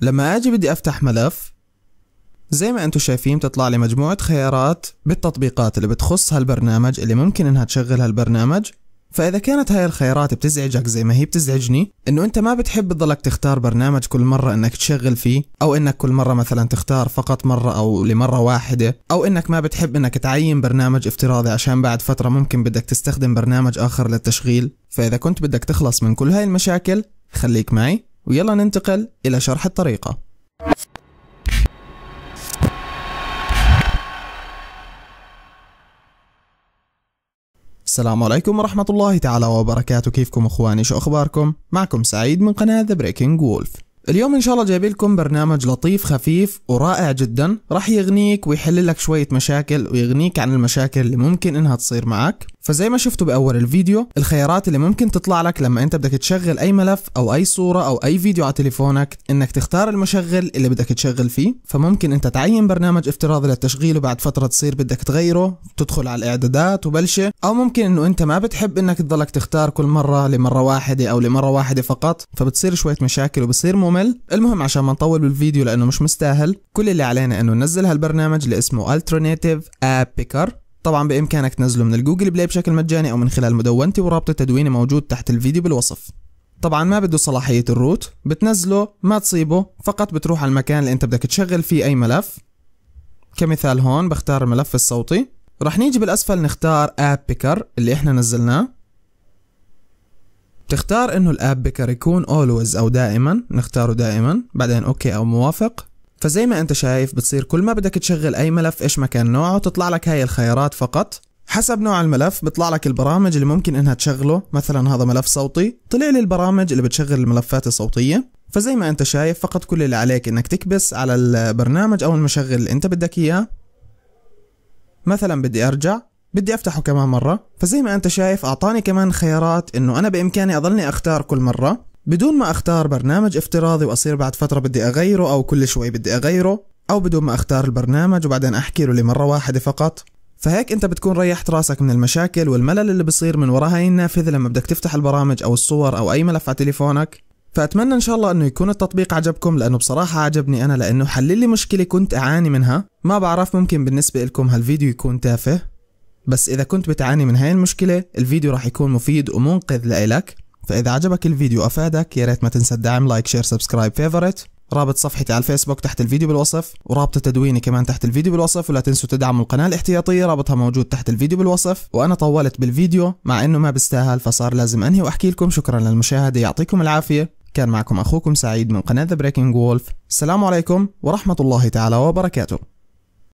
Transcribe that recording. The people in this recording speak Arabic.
لما اجي بدي افتح ملف زي ما انتم شايفين بتطلع لي مجموعة خيارات بالتطبيقات اللي بتخص هالبرنامج اللي ممكن انها تشغل هالبرنامج فإذا كانت هاي الخيارات بتزعجك زي ما هي بتزعجني إنه أنت ما بتحب تضلك تختار برنامج كل مرة إنك تشغل فيه أو إنك كل مرة مثلا تختار فقط مرة أو لمرة واحدة أو إنك ما بتحب إنك تعين برنامج افتراضي عشان بعد فترة ممكن بدك تستخدم برنامج آخر للتشغيل فإذا كنت بدك تخلص من كل هاي المشاكل خليك معي ويلا ننتقل إلى شرح الطريقة السلام عليكم ورحمة الله تعالى وبركاته كيفكم اخواني شو اخباركم معكم سعيد من قناة ذا Breaking وولف اليوم ان شاء الله جايب لكم برنامج لطيف خفيف ورائع جدا راح يغنيك ويحل لك شوية مشاكل ويغنيك عن المشاكل اللي ممكن انها تصير معك فزي ما شفتوا باول الفيديو الخيارات اللي ممكن تطلع لك لما انت بدك تشغل اي ملف او اي صوره او اي فيديو على تليفونك انك تختار المشغل اللي بدك تشغل فيه فممكن انت تعين برنامج افتراضي للتشغيل وبعد فتره تصير بدك تغيره تدخل على الاعدادات وبلشه او ممكن انه انت ما بتحب انك تضلك تختار كل مره لمره واحده او لمره واحده فقط فبتصير شويه مشاكل وبصير ممل المهم عشان ما نطول بالفيديو لانه مش مستاهل كل اللي علينا انه ننزل هالبرنامج اللي اسمه Alternative App Picker طبعا بإمكانك تنزله من الجوجل بلاي بشكل مجاني أو من خلال مدونتي ورابط التدوين موجود تحت الفيديو بالوصف طبعا ما بده صلاحية الروت بتنزله ما تصيبه فقط بتروح على المكان اللي انت بدك تشغل فيه اي ملف كمثال هون بختار الملف الصوتي رح نيجي بالاسفل نختار اب بيكر اللي احنا نزلناه بتختار انه الاب بيكر يكون اولويز او دائما نختاره دائما بعدين اوكي او موافق فزي ما انت شايف بتصير كل ما بدك تشغل اي ملف ايش ما كان نوعه تطلع لك هاي الخيارات فقط حسب نوع الملف بيطلع لك البرامج اللي ممكن انها تشغله مثلا هذا ملف صوتي طلع لي البرامج اللي بتشغل الملفات الصوتيه فزي ما انت شايف فقط كل اللي عليك انك تكبس على البرنامج او المشغل اللي انت بدك اياه مثلا بدي ارجع بدي افتحه كمان مرة فزي ما انت شايف اعطاني كمان خيارات انه انا بامكاني اضلني اختار كل مرة بدون ما اختار برنامج افتراضي واصير بعد فتره بدي اغيره او كل شوي بدي اغيره او بدون ما اختار البرنامج وبعدين احكي له لمره واحده فقط فهيك انت بتكون ريحت راسك من المشاكل والملل اللي بصير من وراء هاي النافذه لما بدك تفتح البرامج او الصور او اي ملف على تليفونك فاتمنى ان شاء الله انه يكون التطبيق عجبكم لانه بصراحه عجبني انا لانه حل لي مشكله كنت اعاني منها ما بعرف ممكن بالنسبه لكم هالفيديو يكون تافه بس اذا كنت بتعاني من هاي المشكله الفيديو راح يكون مفيد ومنقذ لإلك فإذا عجبك الفيديو أفادك يا ريت ما تنسى الدعم لايك شير سبسكرايب فيفورت رابط صفحتي على الفيسبوك تحت الفيديو بالوصف ورابط تدويني كمان تحت الفيديو بالوصف ولا تنسوا تدعموا القناة الاحتياطية رابطها موجود تحت الفيديو بالوصف وأنا طولت بالفيديو مع أنه ما بستاهل فصار لازم أنهي وأحكي لكم شكرا للمشاهدة يعطيكم العافية كان معكم أخوكم سعيد من قناة ذا Breaking وولف السلام عليكم ورحمة الله تعالى وبركاته